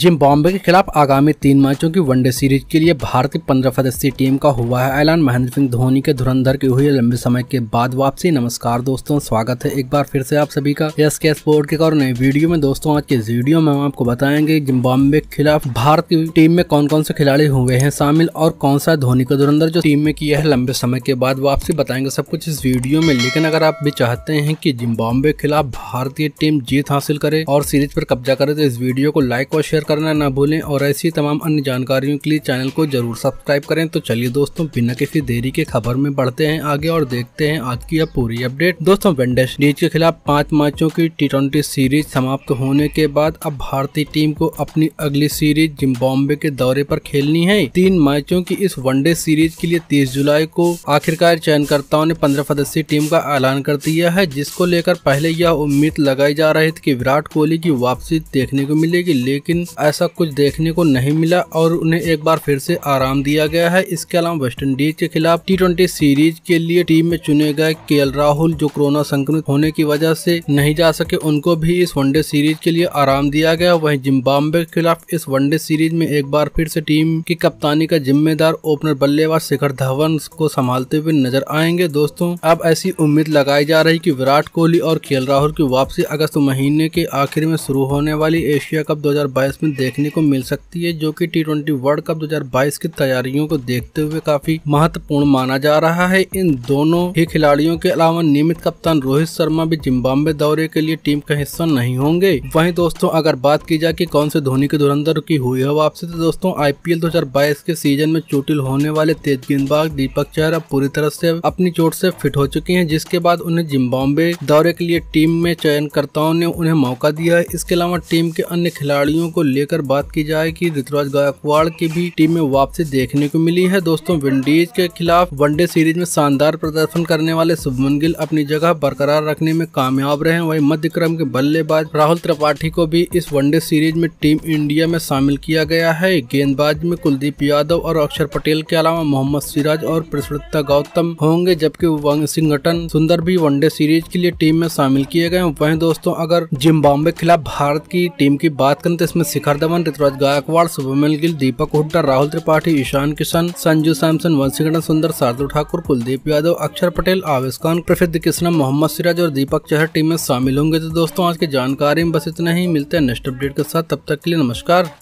Zimbabwe के खिलाफ आगामी तीन मैचों की वनडे सीरीज के लिए भारतीय पंद्रह सदस्यीय टीम का हुआ है ऐलान महेंद्र सिंह धोनी के धुरंधर के हुई लंबे समय के बाद वापसी नमस्कार दोस्तों स्वागत है एक बार फिर से आप सभी का एस के स्पोर्ट के और नए वीडियो में दोस्तों आज के वीडियो में हम आपको बताएंगे जिम्बाब्वे के खिलाफ भारतीय टीम में कौन कौन से खिलाड़ी हुए हैं शामिल और कौन सा धोनी का धुरंधर जो टीम में किया है लंबे समय के बाद वापसी बताएंगे सब कुछ इस वीडियो में लेकिन अगर आप भी चाहते हैं की जिम्बाब्वे के खिलाफ भारतीय टीम जीत हासिल करे और सीरीज पर कब्जा करे तो इस वीडियो को लाइक और शेयर शेयर करना ना भूलें और ऐसी तमाम अन्य जानकारियों के लिए चैनल को जरूर सब्सक्राइब करें तो चलिए दोस्तों बिना किसी देरी के खबर में बढ़ते हैं आगे और देखते हैं आज की पूरी अपडेट दोस्तों वेंडेस डीज के खिलाफ पांच मैचों की टी सीरीज समाप्त होने के बाद अब भारतीय टीम को अपनी अगली सीरीज जिम्बॉम्बे के दौरे आरोप खेलनी है तीन मैचों की इस वनडे सीरीज के लिए तीस जुलाई को आखिरकार चयनकर्ताओं ने पंद्रह सदस्यीय टीम का ऐलान कर दिया है जिसको लेकर पहले यह उम्मीद लगाई जा रही थी कि विराट कोहली की वापसी देखने को मिलेगी लेकिन ऐसा कुछ देखने को नहीं मिला और उन्हें एक बार फिर से आराम दिया गया है इसके अलावा वेस्ट इंडीज के खिलाफ टी सीरीज के लिए टीम में चुने गए के राहुल जो कोरोना संक्रमित होने की वजह से नहीं जा सके उनको भी इस वनडे सीरीज के लिए आराम दिया गया वही जिम्बाब्वे के खिलाफ इस वनडे सीरीज में एक बार फिर से टीम की कप्तानी का जिम्मेदार ओपनर बल्लेबाज शिखर धवन को संभालते हुए नजर आएंगे दोस्तों अब ऐसी उम्मीद लगाई जा रही कि विराट कोहली और के राहुल की वापसी अगस्त महीने के आखिर में शुरू होने वाली एशिया कप 2022 मैच में देखने को मिल सकती है जो कि टी ट्वेंटी वर्ल्ड कप 2022 की तैयारियों को देखते हुए काफी महत्वपूर्ण माना जा रहा है इन दोनों ही खिलाड़ियों के अलावा नियमित कप्तान रोहित शर्मा भी जिम्बाब्वे दौरे के लिए टीम का हिस्सा नहीं होंगे वही दोस्तों अगर बात की जाए की कौन से धोनी के धुरंधर की हुई है वापसी तो दोस्तों आई पी के सीजन में चोटिल होने वाले तेज गेंदबाज दीपक चहर पूरी तरह से अपनी चोट से फिट हो चुके हैं जिसके बाद उन्हें जिम्बाब्वे दौरे के लिए टीम में चयनकर्ताओं ने उन्हें मौका दिया है इसके अलावा टीम के अन्य खिलाड़ियों को लेकर बात की जाए कि ऋतुराज गायकवाड़ की भी टीम में वापसी देखने को मिली है दोस्तों विंडीज के खिलाफ वनडे सीरीज में शानदार प्रदर्शन करने वाले शुभमन गिल अपनी जगह बरकरार रखने में कामयाब रहे वही मध्य क्रम के बल्लेबाज राहुल त्रिपाठी को भी इस वनडे सीरीज में टीम इंडिया में शामिल किया गया है गेंदबाज में कुलदीप यादव और अक्षर पटेल के अलावा मोहम्मद सिराज और प्रसन्नता गौतम होंगे जबकि सिंगटन सुंदर भी वनडे सीरीज के लिए टीम में शामिल किए गए वही दोस्तों अगर जिम्बाब्वे खिलाफ भारत की टीम की बात करें तो इसमें शिखर धवन ऋतुराज गायकवाड़ शुभमन गिल दीपक हुड्डा राहुल त्रिपाठी ईशान किशन संजू सैमसन वंशीकरण सुंदर शार्दुल ठाकुर कुलदीप यादव अक्षर पटेल आवेश खान प्रसिद्ध कृष्णा मोहम्मद सिराज और दीपक चहर टीम में शामिल होंगे तो दोस्तों आज की जानकारी में बस इतना ही मिलते हैं नेक्स्ट अपडेट के साथ तब तक के लिए नमस्कार